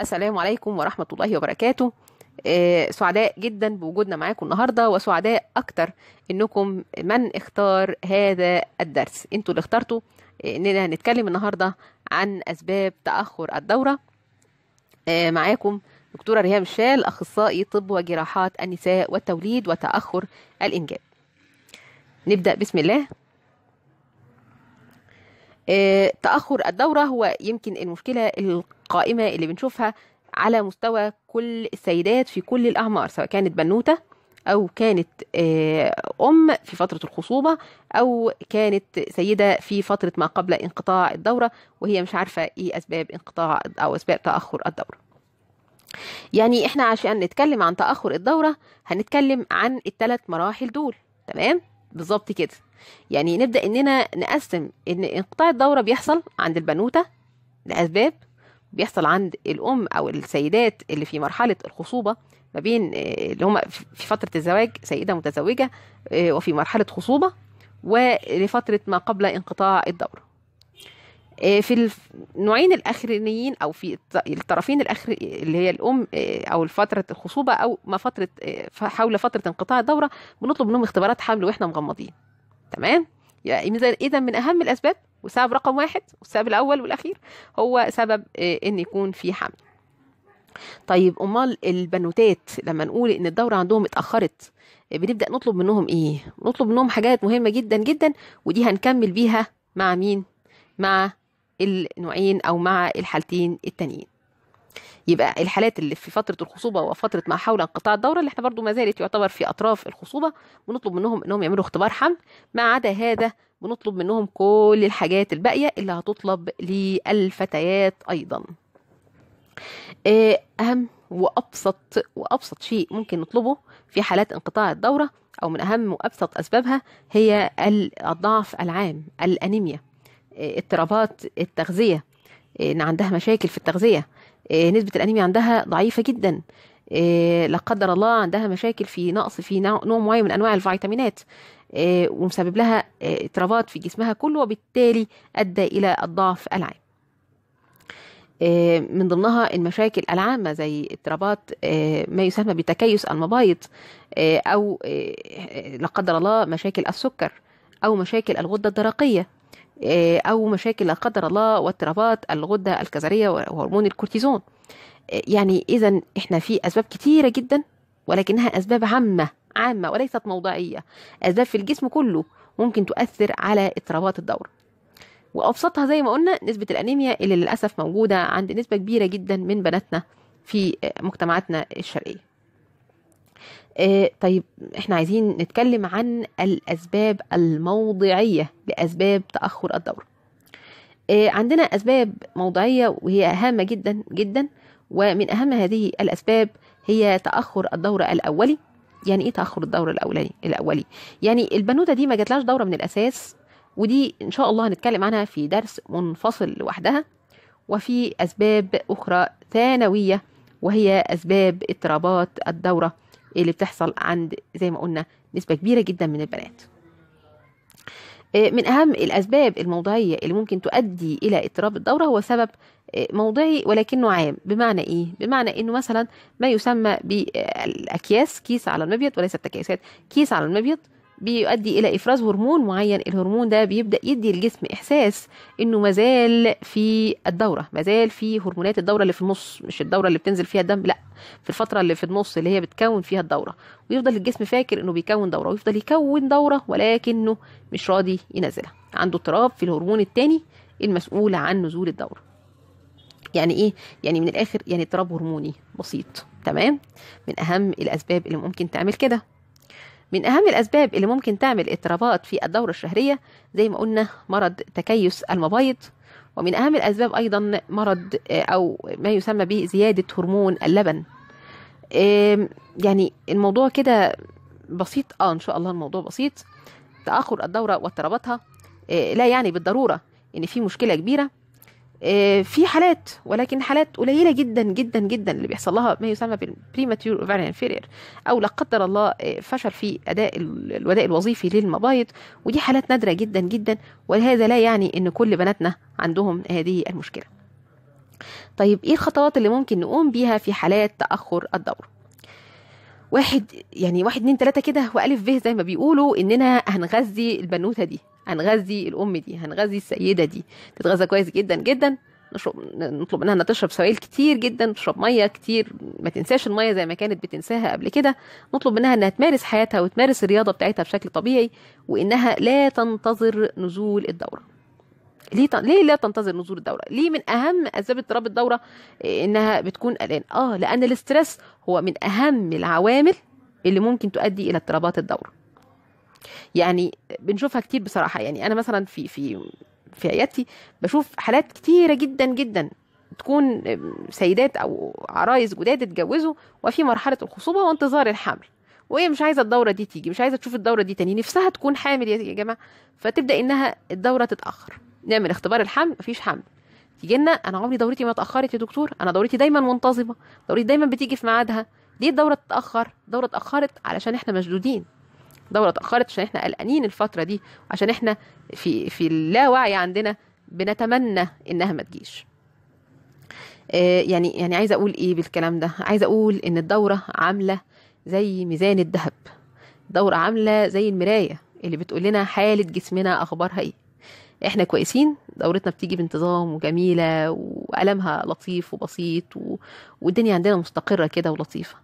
السلام عليكم ورحمة الله وبركاته آه، سعداء جدا بوجودنا معاكم النهارده وسعداء اكتر انكم من اختار هذا الدرس انتوا اللي اخترتوا آه، اننا نتكلم النهارده عن اسباب تاخر الدوره آه، معاكم دكتوره ريهام شال اخصائي طب وجراحات النساء والتوليد وتاخر الانجاب نبدا بسم الله آه، تاخر الدوره هو يمكن المشكله القائمه اللي بنشوفها على مستوى كل السيدات في كل الاعمار سواء كانت بنوته او كانت آه، ام في فتره الخصوبه او كانت سيده في فتره ما قبل انقطاع الدوره وهي مش عارفه ايه اسباب انقطاع او اسباب تاخر الدوره يعني احنا عشان نتكلم عن تاخر الدوره هنتكلم عن الثلاث مراحل دول تمام بالظبط كده يعني نبدا اننا نقسم ان انقطاع الدوره بيحصل عند البنوته لاسباب بيحصل عند الام او السيدات اللي في مرحله الخصوبه ما بين آه، اللي هم في فتره الزواج سيده متزوجه آه، وفي مرحله خصوبه ولفتره ما قبل انقطاع الدوره آه، في النوعين الاخرين او في الطرفين الاخر اللي هي الام آه، او فتره الخصوبه او ما فتره آه، حول فتره انقطاع الدوره بنطلب منهم اختبارات حمل واحنا مغمضين تمام يعني اذا من اهم الاسباب وسبب رقم واحد والسبب الاول والاخير هو سبب ان يكون في حمل طيب امال البنوتات لما نقول ان الدوره عندهم اتاخرت بنبدا نطلب منهم ايه نطلب منهم حاجات مهمه جدا جدا ودي هنكمل بيها مع مين مع النوعين أو مع الحالتين التانيين يبقى الحالات اللي في فترة الخصوبة وفترة ما حول انقطاع الدورة اللي احنا برضو ما زالت يعتبر في أطراف الخصوبة بنطلب منهم انهم يعملوا اختبار حمل ما عدا هذا بنطلب منهم كل الحاجات الباقية اللي هتطلب للفتيات أيضا آه، أهم وأبسط وأبسط شيء ممكن نطلبه في حالات انقطاع الدورة أو من أهم وأبسط أسبابها هي الضعف العام الأنيميا اضطرابات التغذية إيه، إن عندها مشاكل في التغذية إيه، نسبة الأنيميا عندها ضعيفة جدا إيه، لا قدر الله عندها مشاكل في نقص في نوع معين من أنواع الفيتامينات ومسبب لها اضطرابات في جسمها كله وبالتالي أدى إلى الضعف العام من ضمنها المشاكل العامة زي اضطرابات ما يسمى بتكيس المبايض أو لا قدر الله مشاكل السكر أو مشاكل الغدة الدرقية آه، أو مشاكل لا قدر الله واضطرابات الغدة الكظرية وهرمون الكورتيزون آه، يعني إذا إحنا في أسباب كتيرة جدا ولكنها أسباب عامة عامة وليست موضعية أسباب في الجسم كله ممكن تؤثر على اضطرابات الدورة وأبسطها زي ما قلنا نسبة الأنيميا اللي للأسف موجودة عند نسبة كبيرة جدا من بناتنا في آه، مجتمعاتنا الشرقية آه، طيب احنا عايزين نتكلم عن الاسباب الموضعيه لاسباب تاخر الدوره آه، عندنا اسباب موضعيه وهي هامه جدا جدا ومن اهم هذه الاسباب هي تاخر الدوره الاولي يعني ايه تاخر الدوره الاولي الاولي يعني البنوته دي ما جاتلهاش دوره من الاساس ودي ان شاء الله هنتكلم عنها في درس منفصل لوحدها وفي اسباب اخرى ثانويه وهي اسباب اضطرابات الدوره اللي بتحصل عند زي ما قلنا نسبة كبيرة جدا من البنات آه، من أهم الأسباب الموضعية اللي ممكن تؤدي إلى اضطراب الدورة هو سبب آه، موضعي ولكنه عام بمعنى إيه؟ بمعنى إنه مثلا ما يسمى بالأكياس كيس على المبيض وليست تكيسات كيس على المبيض بيؤدي الى افراز هرمون معين الهرمون ده بيبدا يدي الجسم احساس انه مازال في الدوره مازال في هرمونات الدوره اللي في النص مش الدوره اللي بتنزل فيها الدم لا في الفتره اللي في النص اللي هي بتكون فيها الدوره ويفضل الجسم فاكر انه بيكون دوره ويفضل يكون دوره ولكنه مش راضي ينزلها عنده اضطراب في الهرمون الثاني المسؤول عن نزول الدوره يعني ايه يعني من الاخر يعني اضطراب هرموني بسيط تمام من اهم الاسباب اللي ممكن تعمل كده من أهم الأسباب اللي ممكن تعمل اضطرابات في الدورة الشهرية زي ما قلنا مرض تكيس المبايض ومن أهم الأسباب أيضا مرض آه، أو ما يسمى بزيادة هرمون اللبن يعني الموضوع كده بسيط اه ان شاء الله الموضوع بسيط تاخر الدوره واضطراباتها آه، لا يعني بالضروره ان في مشكله كبيره آه، في حالات ولكن حالات قليله جدا جدا جدا اللي بيحصل لها ما يسمى بالبريماتيور اوفريان فيرير او لا قدر الله آه، فشل في اداء الوداء الوظيفي للمبايض ودي حالات نادره جدا جدا وهذا لا يعني ان كل بناتنا عندهم هذه المشكله طيب ايه الخطوات اللي ممكن نقوم بيها في حالات تاخر الدور واحد يعني واحد اتنين تلاتة كده وألف به زي ما بيقولوا إننا هنغذي البنوتة دي هنغذي الام دي هنغذي السيده دي تتغذى كويس جدا جدا نشرب نطلب منها انها تشرب سوائل كتير جدا تشرب ميه كتير ما تنساش الميه زي ما كانت بتنساها قبل كده نطلب منها انها تمارس حياتها وتمارس الرياضه بتاعتها بشكل طبيعي وانها لا تنتظر نزول الدوره ليه ت... ليه لا تنتظر نزول الدوره ليه من اهم اسباب اضطراب الدوره انها بتكون قلقان اه لان الاسترس هو من اهم العوامل اللي ممكن تؤدي الى اضطرابات الدوره يعني بنشوفها كتير بصراحه يعني انا مثلا في في في عيادتي بشوف حالات كتيره جدا جدا تكون سيدات او عرايس جداد اتجوزوا وفي مرحله الخصوبه وانتظار الحمل وهي مش عايزه الدوره دي تيجي مش عايزه تشوف الدوره دي تاني نفسها تكون حامل يا جماعه فتبدا انها الدوره تتاخر نعمل اختبار الحمل مفيش حمل تيجي لنا انا عمري دورتي ما اتاخرت يا دكتور انا دورتي دايما منتظمه دورتي دايما بتيجي في ميعادها ليه الدوره تتاخر الدوره اتاخرت علشان احنا مشدودين الدوره اتاخرت عشان احنا قلقانين الفتره دي عشان احنا في في اللاوعي عندنا بنتمنى انها ما تجيش آه، يعني يعني عايزه اقول ايه بالكلام ده عايزه اقول ان الدوره عامله زي ميزان الذهب الدوره عامله زي المرايه اللي بتقول لنا حاله جسمنا اخبارها ايه احنا كويسين دورتنا بتيجي بانتظام وجميله وألمها لطيف وبسيط و... والدنيا عندنا مستقره كده ولطيفه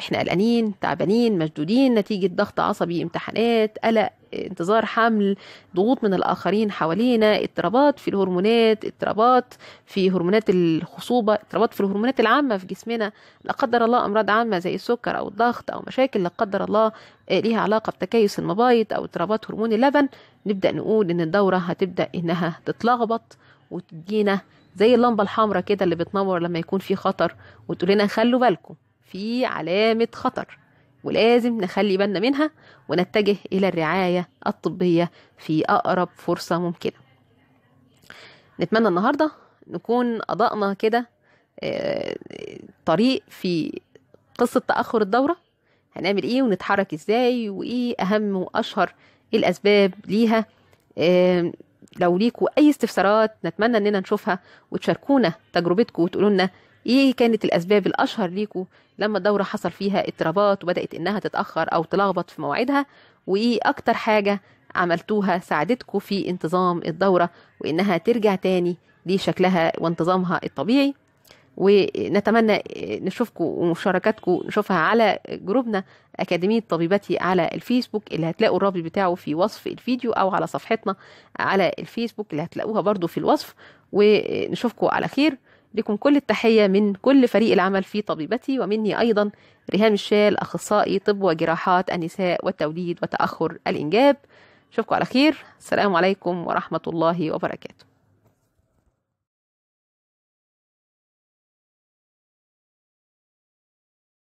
احنا قلقانين تعبانين مشدودين نتيجه ضغط عصبي امتحانات قلق انتظار حمل ضغوط من الاخرين حوالينا اضطرابات في الهرمونات اضطرابات في هرمونات الخصوبه اضطرابات في الهرمونات العامه في جسمنا لا قدر الله امراض عامه زي السكر او الضغط او مشاكل لا قدر الله آه، ليها علاقه بتكيس المبايض او اضطرابات هرمون اللبن نبدا نقول ان الدوره هتبدا انها تتلخبط وتدينا زي اللمبه الحمراء كده اللي بتنور لما يكون في خطر وتقول لنا خلوا بالكم في علامة خطر ولازم نخلي بالنا منها ونتجه إلى الرعاية الطبية في أقرب فرصة ممكنة نتمنى النهاردة نكون أضأنا كده آه، طريق في قصة تأخر الدورة هنعمل إيه ونتحرك إزاي وإيه أهم وأشهر الأسباب ليها آه، لو ليكوا أي استفسارات نتمنى إننا نشوفها وتشاركونا تجربتكم وتقولوا لنا ايه كانت الاسباب الاشهر ليكوا لما الدوره حصل فيها اضطرابات وبدات انها تتاخر او تلخبط في مواعيدها وايه اكتر حاجه عملتوها ساعدتكوا في انتظام الدوره وانها ترجع تاني لشكلها وانتظامها الطبيعي ونتمنى نشوفكم ومشاركاتكم نشوفها على جروبنا أكاديمية طبيبتي على الفيسبوك اللي هتلاقوا الرابط بتاعه في وصف الفيديو أو على صفحتنا على الفيسبوك اللي هتلاقوها برضو في الوصف ونشوفكم على خير لكم كل التحية من كل فريق العمل في طبيبتي ومني أيضا ريهام الشال أخصائي طب وجراحات النساء والتوليد وتأخر الإنجاب أشوفكم على خير السلام عليكم ورحمة الله وبركاته